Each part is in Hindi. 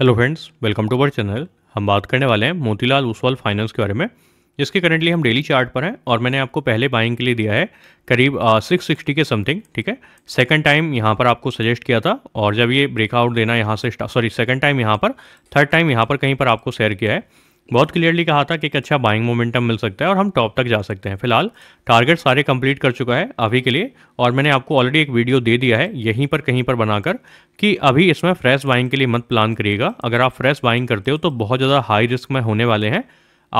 hello friends welcome to our channel हम बात करने वाले हैं मोतीलाल उसवाल फाइनेंस के बारे में जिसके करंटली हम डेली चार्ट पर हैं और मैंने आपको पहले बाइंग के लिए दिया है करीब सिक्स सिक्सटी के समथिंग ठीक है सेकंड टाइम यहाँ पर आपको सजेस्ट किया था और जब ये ब्रेकआउट देना यहाँ से सॉरी सेकंड टाइम यहाँ पर थर्ड टाइम यहाँ पर कहीं पर आपको शेयर किया है बहुत क्लियरली कहा था कि एक अच्छा बाइंग मोमेंटम मिल सकता है और हम टॉप तक जा सकते हैं फिलहाल टारगेट सारे कंप्लीट कर चुका है अभी के लिए और मैंने आपको ऑलरेडी एक वीडियो दे दिया है यहीं पर कहीं पर बनाकर कि अभी इसमें फ्रेश बाइंग के लिए मत प्लान करिएगा अगर आप फ्रेश बाइंग करते हो तो बहुत ज़्यादा हाई रिस्क में होने वाले हैं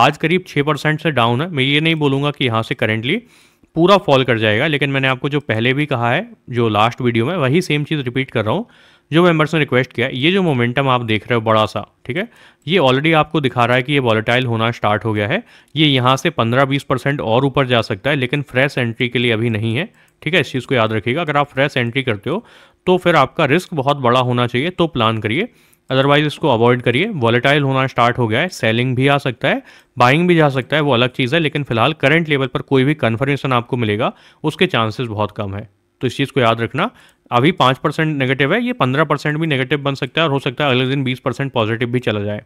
आज करीब छः परसेंट से डाउन है मैं ये नहीं बोलूँगा कि यहाँ से करेंटली पूरा फॉल कर जाएगा लेकिन मैंने आपको जो पहले भी कहा है जो लास्ट वीडियो में वही सेम चीज़ रिपीट कर रहा हूँ जो मेंबर्स ने रिक्वेस्ट किया ये जो मोमेंटम आप देख रहे हो बड़ा सा ठीक है ये ऑलरेडी आपको दिखा रहा है कि ये वॉलेटाइल होना स्टार्ट हो गया है ये यहाँ से 15-20 परसेंट और ऊपर जा सकता है लेकिन फ्रेश एंट्री के लिए अभी नहीं है ठीक है इस चीज़ को याद रखिएगा अगर आप फ्रेश एंट्री करते हो तो फिर आपका रिस्क बहुत बड़ा होना चाहिए तो प्लान करिए अदरवाइज इसको अवॉइड करिए वॉलेटाइल होना स्टार्ट हो गया है सेलिंग भी आ सकता है बाइंग भी जा सकता है वो अलग चीज़ है लेकिन फिलहाल करंट लेवल पर कोई भी कन्फर्मेशन आपको मिलेगा उसके चांसेस बहुत कम है तो इस चीज़ को याद रखना अभी पाँच परसेंट नेगेटिव है ये पंद्रह परसेंट भी नेगेटिव बन सकता है और हो सकता है अगले दिन बीस परसेंट पॉजिटिव भी चला जाए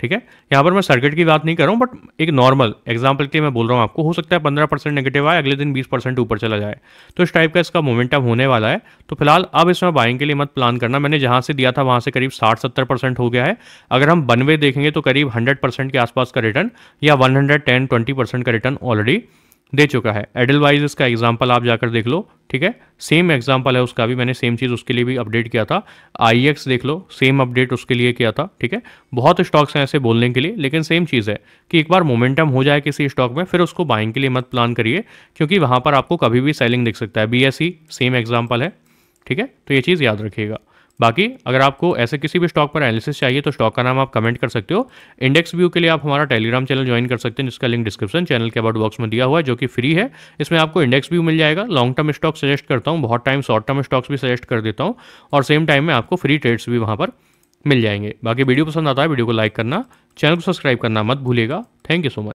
ठीक है यहाँ पर मैं सर्किट की बात नहीं कर रहा हूँ बट एक नॉर्मल एग्जाम्पल के लिए मैं बोल रहा हूँ आपको हो सकता है पंद्रह परसेंट नेगेटिव आए अगले दिन बीस परसेंट ऊपर चला जाए तो इस टाइप का इसका मोमेंटम होने वाला है तो फिलहाल अब इसमें बाइंग के लिए मत प्लान करना मैंने जहाँ से दिया था वहाँ से करीब साठ सत्तर परसेंट हो गया है अगर हम बनवे देखेंगे तो करीब हंड्रेड परसेंट के आसपास का रिटर्न या one hundred ten twenty percent का रिटर्न ऑलरेडी दे चुका है एडल वाइज इसका एग्जाम्पल आप जाकर देख लो ठीक है सेम एग्जाम्पल है उसका भी मैंने सेम चीज़ उसके लिए भी अपडेट किया था आई देख लो सेम अपडेट उसके लिए किया था ठीक है बहुत स्टॉक्स हैं ऐसे बोलने के लिए लेकिन सेम चीज़ है कि एक बार मोमेंटम हो जाए किसी स्टॉक में फिर उसको बाइंग के लिए मत प्लान करिए क्योंकि वहाँ पर आपको कभी भी सेलिंग दिख सकता है बी सेम एग्जाम्पल है ठीक है तो ये चीज़ याद रखिएगा बाकी अगर आपको ऐसे किसी भी स्टॉक पर एनालिसिस चाहिए तो स्टॉक का नाम आप कमेंट कर सकते हो इंडेक्स व्यू के लिए आप हमारा टेलीग्राम चैनल ज्वाइन कर सकते हैं जिसका लिंक डिस्क्रिप्शन चैनल के अबाउट बॉक्स में दिया हुआ है जो कि फ्री है इसमें आपको इंडेक्स व्यू मिल जाएगा लॉन्ग टर्म स्टॉक सजेस्ट करता हूँ बहुत टाइम शॉर्ट टर्म स्टॉक्स भी सजेस्ट कर देता हूँ और सेम टाइम में आपको फ्री ट्रेड्स भी वहाँ पर मिल जाएंगे बाकी वीडियो पसंद आता है वीडियो को लाइक करना चैनल को सब्सक्राइब करना मत भूलेगा थैंक यू सो मच